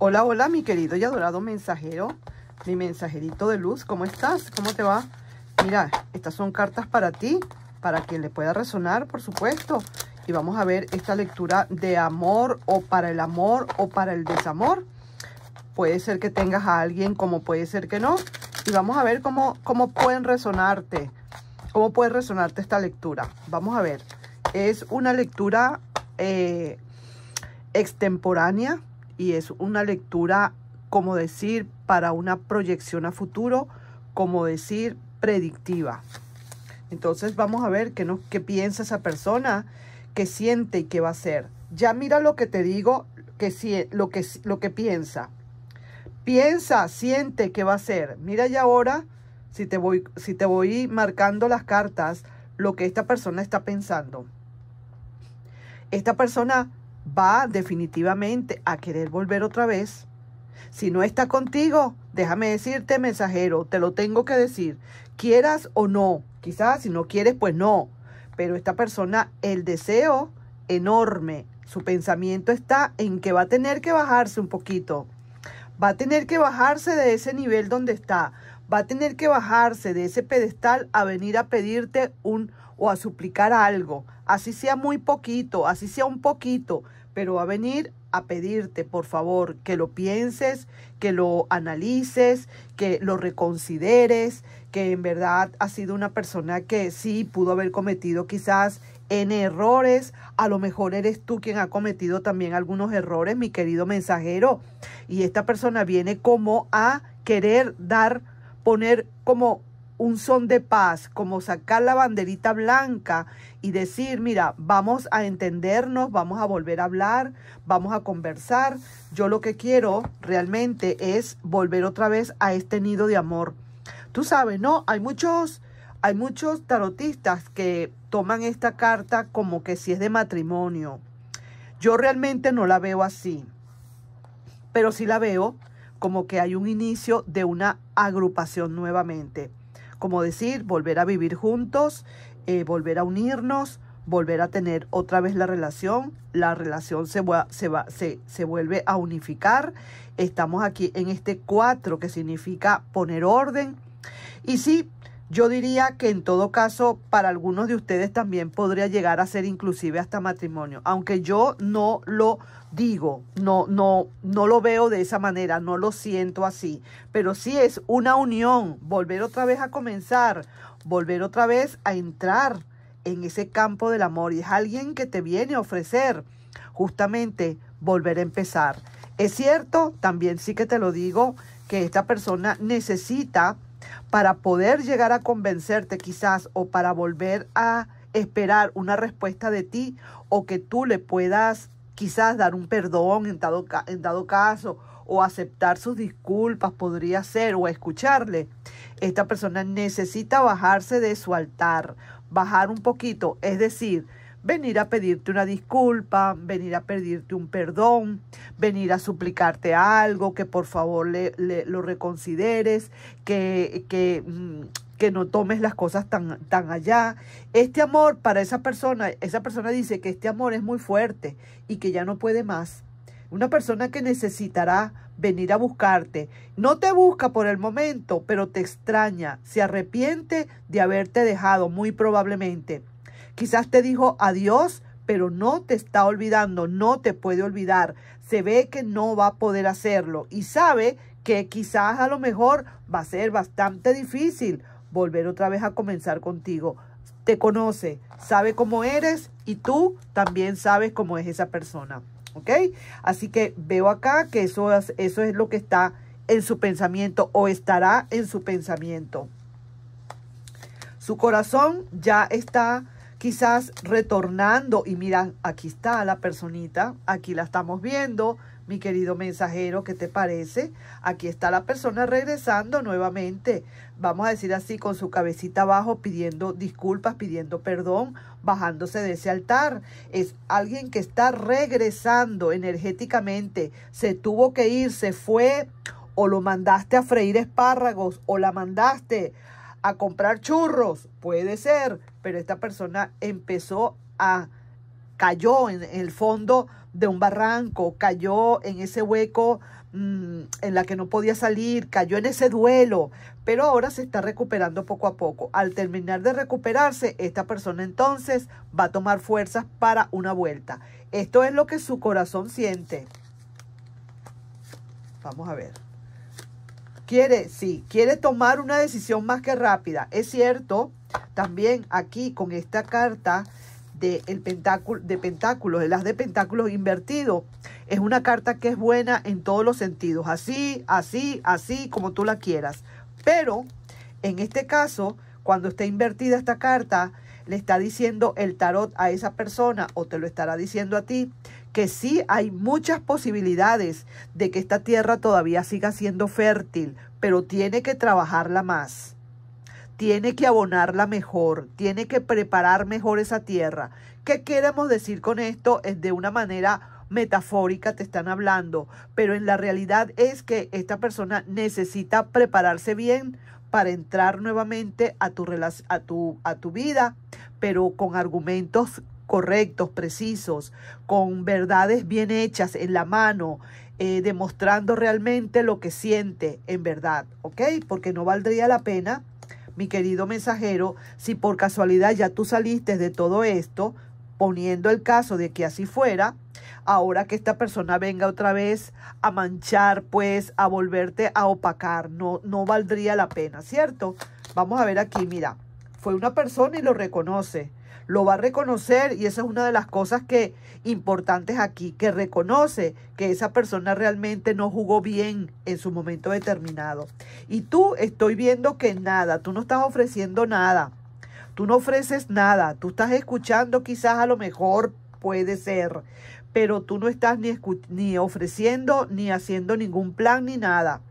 Hola, hola, mi querido y adorado mensajero, mi mensajerito de luz, ¿cómo estás? ¿Cómo te va? Mira, estas son cartas para ti, para quien le pueda resonar, por supuesto. Y vamos a ver esta lectura de amor o para el amor o para el desamor. Puede ser que tengas a alguien como puede ser que no. Y vamos a ver cómo, cómo pueden resonarte, cómo puede resonarte esta lectura. Vamos a ver. Es una lectura eh, extemporánea, y es una lectura, como decir, para una proyección a futuro, como decir, predictiva. Entonces vamos a ver qué, qué piensa esa persona, qué siente y qué va a hacer. Ya mira lo que te digo, que, lo, que, lo que piensa. Piensa, siente qué va a hacer. Mira ya ahora, si te voy, si te voy marcando las cartas, lo que esta persona está pensando. Esta persona va definitivamente a querer volver otra vez. Si no está contigo, déjame decirte, mensajero, te lo tengo que decir, quieras o no, quizás si no quieres, pues no, pero esta persona, el deseo enorme, su pensamiento está en que va a tener que bajarse un poquito, va a tener que bajarse de ese nivel donde está, va a tener que bajarse de ese pedestal a venir a pedirte un o a suplicar algo, así sea muy poquito, así sea un poquito, pero a venir a pedirte, por favor, que lo pienses, que lo analices, que lo reconsideres, que en verdad ha sido una persona que sí pudo haber cometido quizás en errores. A lo mejor eres tú quien ha cometido también algunos errores, mi querido mensajero. Y esta persona viene como a querer dar, poner como un son de paz, como sacar la banderita blanca y decir, mira, vamos a entendernos, vamos a volver a hablar, vamos a conversar. Yo lo que quiero realmente es volver otra vez a este nido de amor. Tú sabes, ¿no? Hay muchos, hay muchos tarotistas que toman esta carta como que si es de matrimonio. Yo realmente no la veo así, pero sí la veo como que hay un inicio de una agrupación nuevamente como decir, volver a vivir juntos, eh, volver a unirnos, volver a tener otra vez la relación, la relación se, se, va, se, vuelve a unificar, estamos aquí en este cuatro que significa poner orden. Y sí, yo diría que en todo caso, para algunos de ustedes también podría llegar a ser inclusive hasta matrimonio, aunque yo no lo digo, no, no, no lo veo de esa manera, no lo siento así, pero sí es una unión, volver otra vez a comenzar, volver otra vez a entrar en ese campo del amor y es alguien que te viene a ofrecer justamente volver a empezar. Es cierto, también sí que te lo digo, que esta persona necesita para poder llegar a convencerte quizás o para volver a esperar una respuesta de ti o que tú le puedas quizás dar un perdón en dado, en dado caso o aceptar sus disculpas podría ser o escucharle. Esta persona necesita bajarse de su altar, bajar un poquito, es decir, venir a pedirte una disculpa, venir a pedirte un perdón, venir a suplicarte algo, que por favor le, lo reconsideres, que, que, mm, que, no tomes las cosas tan, tan allá. Este amor para esa persona, esa persona dice que este amor es muy fuerte y que ya no puede más. Una persona que necesitará venir a buscarte. No te busca por el momento, pero te extraña, se arrepiente de haberte dejado muy probablemente. Quizás te dijo adiós, pero no te está olvidando, no te puede olvidar. Se ve que no va a poder hacerlo y sabe que quizás a lo mejor va a ser bastante difícil volver otra vez a comenzar contigo. Te conoce, sabe cómo eres y tú también sabes cómo es esa persona. ¿Ok? Así que veo acá que eso es, eso es lo que está en su pensamiento o estará en su pensamiento. Su corazón ya está quizás retornando y mira, aquí está la personita, aquí la estamos viendo, mi querido mensajero, ¿qué te parece? Aquí está la persona regresando nuevamente, vamos a decir así, con su cabecita abajo, pidiendo disculpas, pidiendo perdón, bajándose de ese altar. Es alguien que está regresando energéticamente, se tuvo que ir, se fue, o lo mandaste a freír espárragos, o la mandaste a comprar churros, puede ser, pero esta persona empezó a cayó en el fondo de un barranco, cayó en ese hueco mm, en la que no podía salir, cayó en ese duelo, pero ahora se está recuperando poco a poco. Al terminar de recuperarse, esta persona entonces va a tomar fuerzas para una vuelta. Esto es lo que su corazón siente. Vamos a ver. Quiere, sí, quiere tomar una decisión más que rápida. Es cierto, también aquí con esta carta de, el pentáculo, de pentáculos, el as de pentáculos invertido, es una carta que es buena en todos los sentidos, así, así, así, como tú la quieras. Pero en este caso, cuando esté invertida esta carta, le está diciendo el tarot a esa persona o te lo estará diciendo a ti que sí hay muchas posibilidades de que esta tierra todavía siga siendo fértil, pero tiene que trabajarla más, tiene que abonarla mejor, tiene que preparar mejor esa tierra. ¿Qué queremos decir con esto? Es de una manera metafórica te están hablando, pero en la realidad es que esta persona necesita prepararse bien para entrar nuevamente a tu, a a tu vida, pero con argumentos correctos, precisos, con verdades bien hechas en la mano, eh, demostrando realmente lo que siente en verdad, ¿ok? Porque no valdría la pena, mi querido mensajero, si por casualidad ya tú saliste de todo esto, poniendo el caso de que así fuera, ahora que esta persona venga otra vez a manchar, pues, a volverte a opacar, no, no valdría la pena, ¿cierto? Vamos a ver aquí, mira, fue una persona y lo reconoce lo va a reconocer y esa es una de las cosas que importantes aquí, que reconoce que esa persona realmente no jugó bien en su momento determinado. Y tú estoy viendo que nada, tú no estás ofreciendo nada, tú no ofreces nada, tú estás escuchando quizás a lo mejor puede ser, pero tú no estás ni, ni ofreciendo ni haciendo ningún plan ni nada.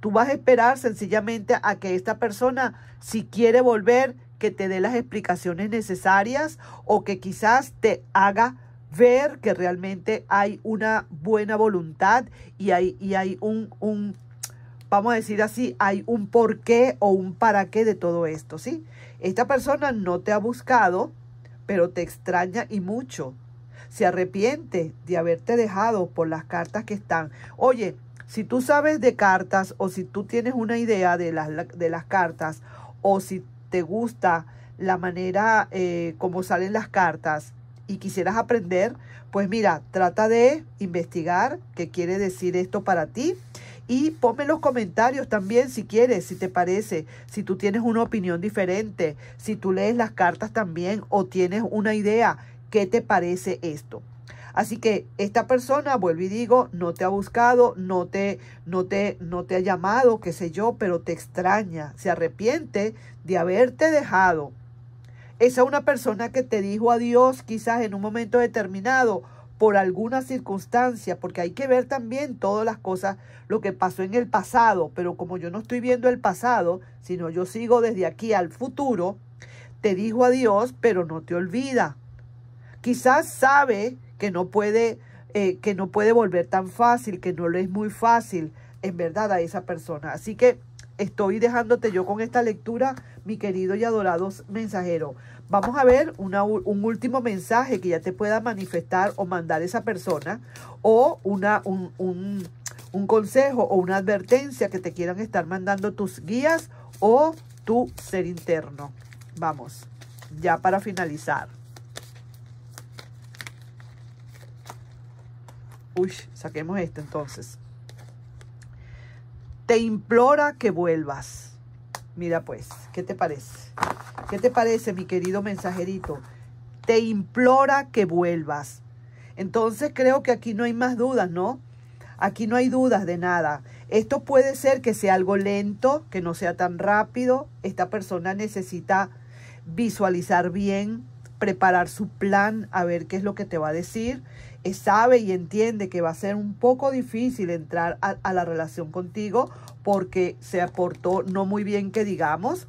Tú vas a esperar sencillamente a que esta persona, si quiere volver, que te dé las explicaciones necesarias o que quizás te haga ver que realmente hay una buena voluntad y hay, hay un, un, vamos a decir así, hay un por qué o un para qué de todo esto, ¿sí? Esta persona no te ha buscado, pero te extraña y mucho. Se arrepiente de haberte dejado por las cartas que están. Oye, si tú sabes de cartas o si tú tienes una idea de las, de las cartas o si te gusta la manera eh, como salen las cartas y quisieras aprender, pues mira, trata de investigar qué quiere decir esto para ti y ponme los comentarios también si quieres, si te parece, si tú tienes una opinión diferente, si tú lees las cartas también o tienes una idea, ¿qué te parece esto? Así que esta persona, vuelvo y digo, no te ha buscado, no te, no te, ha llamado, qué sé yo, pero te extraña, se arrepiente de haberte dejado. Esa es una persona que te dijo adiós quizás en un momento determinado por alguna circunstancia, porque hay que ver también todas las cosas, lo que pasó en el pasado, pero como yo no estoy viendo el pasado, sino yo sigo desde aquí al futuro, te dijo adiós, pero no te olvida. Quizás sabe que no puede, eh, que no puede volver tan fácil, que no lo es muy fácil, en verdad, a esa persona. Así que estoy dejándote yo con esta lectura, mi querido y adorado mensajero. Vamos a ver un último mensaje que ya te pueda manifestar o mandar esa persona o una, un, un consejo o una advertencia que te quieran estar mandando tus guías o tu ser interno. Vamos, ya para finalizar. Uy, saquemos esto entonces. Te implora que vuelvas. Mira pues, ¿qué te parece? ¿Qué te parece, mi querido mensajerito? Te implora que vuelvas. Entonces creo que aquí no hay más dudas, ¿no? Aquí no hay dudas de nada. Esto puede ser que sea algo lento, que no sea tan rápido. Esta persona necesita visualizar bien, preparar su plan, a ver qué es lo que te va a decir. Eh, sabe y entiende que va a ser un poco difícil entrar a, la relación contigo porque se aportó no muy bien que digamos.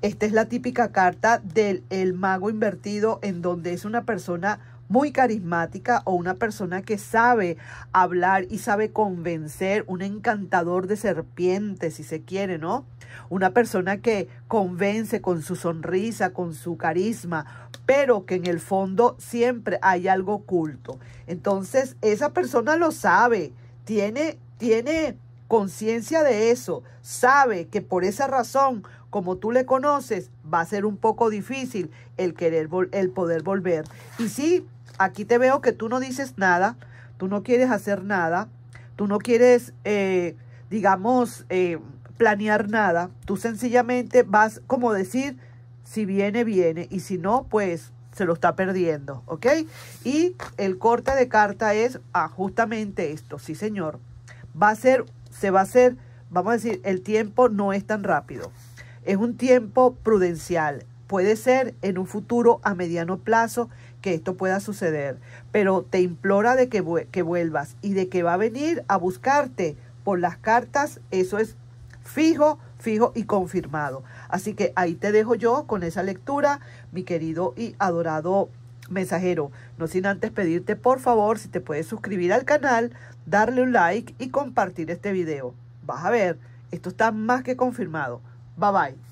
Esta es la típica carta del el mago invertido en donde es una persona muy carismática o una persona que sabe hablar y sabe convencer, un encantador de serpientes, si se quiere, ¿no? Una persona que convence con su sonrisa, con su carisma, pero que en el fondo siempre hay algo oculto. Entonces, esa persona lo sabe, tiene, tiene conciencia de eso, sabe que por esa razón, como tú le conoces, va a ser un poco difícil el querer el poder volver. Y sí, aquí te veo que tú no dices nada, tú no quieres hacer nada, tú no quieres, eh, digamos, eh, planear nada, tú sencillamente vas como decir, si viene, viene, y si no, pues se lo está perdiendo, ¿ok? Y el corte de carta es ah, justamente esto, sí señor, va a ser, se va a hacer, vamos a decir, el tiempo no es tan rápido, es un tiempo prudencial, puede ser en un futuro a mediano plazo, que esto pueda suceder, pero te implora de que, que vuelvas y de que va a venir a buscarte por las cartas, eso es fijo, fijo y confirmado. Así que ahí te dejo yo con esa lectura, mi querido y adorado mensajero. No sin antes pedirte, por favor, si te puedes suscribir al canal, darle un like y compartir este video. Vas a ver, esto está más que confirmado. Bye bye.